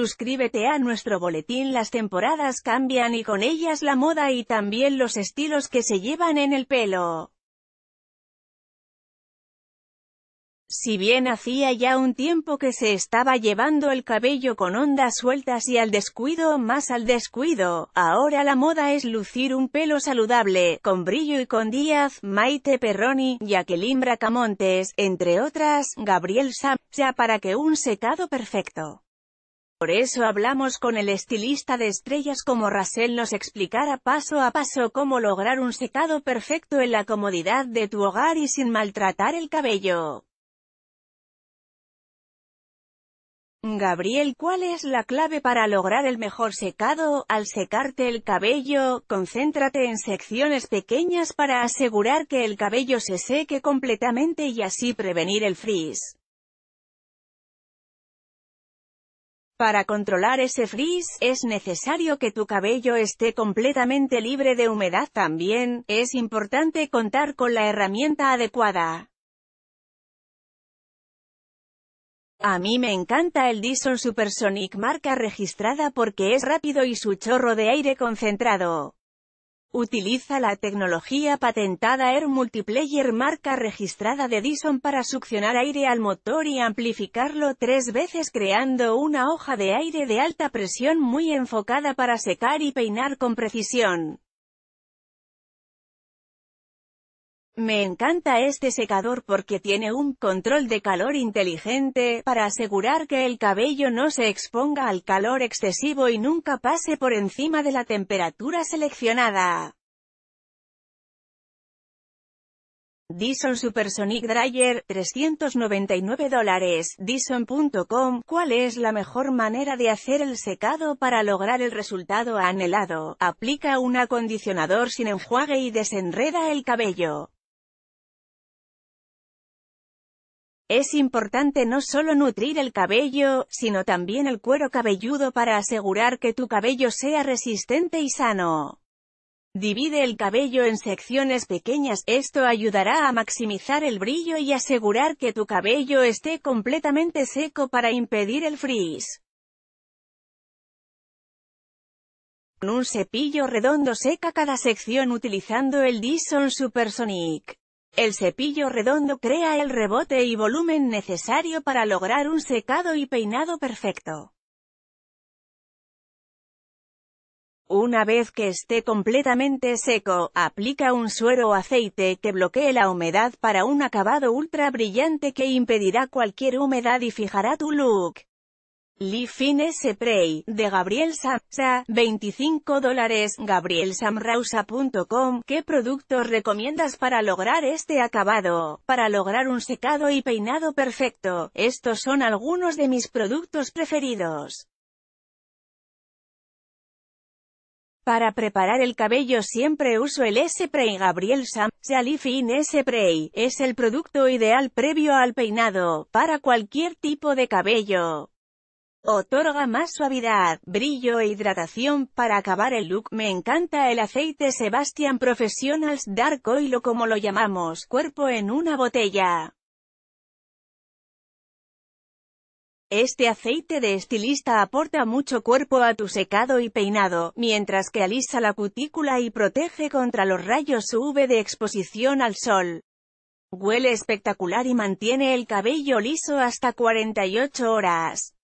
Suscríbete a nuestro boletín Las temporadas cambian y con ellas la moda y también los estilos que se llevan en el pelo. Si bien hacía ya un tiempo que se estaba llevando el cabello con ondas sueltas y al descuido más al descuido, ahora la moda es lucir un pelo saludable, con brillo y con Díaz, Maite Perroni, Jacqueline Bracamontes, entre otras, Gabriel Sam, ya para que un secado perfecto. Por eso hablamos con el estilista de estrellas como Rasel nos explicara paso a paso cómo lograr un secado perfecto en la comodidad de tu hogar y sin maltratar el cabello. Gabriel, ¿cuál es la clave para lograr el mejor secado? Al secarte el cabello, concéntrate en secciones pequeñas para asegurar que el cabello se seque completamente y así prevenir el frizz. Para controlar ese frizz, es necesario que tu cabello esté completamente libre de humedad también, es importante contar con la herramienta adecuada. A mí me encanta el Dyson Supersonic marca registrada porque es rápido y su chorro de aire concentrado. Utiliza la tecnología patentada Air Multiplayer marca registrada de Dyson para succionar aire al motor y amplificarlo tres veces creando una hoja de aire de alta presión muy enfocada para secar y peinar con precisión. Me encanta este secador porque tiene un control de calor inteligente, para asegurar que el cabello no se exponga al calor excesivo y nunca pase por encima de la temperatura seleccionada. Dyson Supersonic Dryer, 399 dólares, Dyson.com, ¿cuál es la mejor manera de hacer el secado para lograr el resultado anhelado? Aplica un acondicionador sin enjuague y desenreda el cabello. Es importante no solo nutrir el cabello, sino también el cuero cabelludo para asegurar que tu cabello sea resistente y sano. Divide el cabello en secciones pequeñas, esto ayudará a maximizar el brillo y asegurar que tu cabello esté completamente seco para impedir el frizz. Con un cepillo redondo seca cada sección utilizando el Dyson Supersonic. El cepillo redondo crea el rebote y volumen necesario para lograr un secado y peinado perfecto. Una vez que esté completamente seco, aplica un suero o aceite que bloquee la humedad para un acabado ultra brillante que impedirá cualquier humedad y fijará tu look s Spray de Gabriel Samsa, 25 gabrielsamrausa.com ¿Qué productos recomiendas para lograr este acabado? Para lograr un secado y peinado perfecto, estos son algunos de mis productos preferidos. Para preparar el cabello siempre uso el S-Spray Gabriel Samsa Lifin spray es el producto ideal previo al peinado, para cualquier tipo de cabello. Otorga más suavidad, brillo e hidratación para acabar el look. Me encanta el aceite Sebastian Professionals Dark Oil o como lo llamamos, cuerpo en una botella. Este aceite de estilista aporta mucho cuerpo a tu secado y peinado, mientras que alisa la cutícula y protege contra los rayos UV de exposición al sol. Huele espectacular y mantiene el cabello liso hasta 48 horas.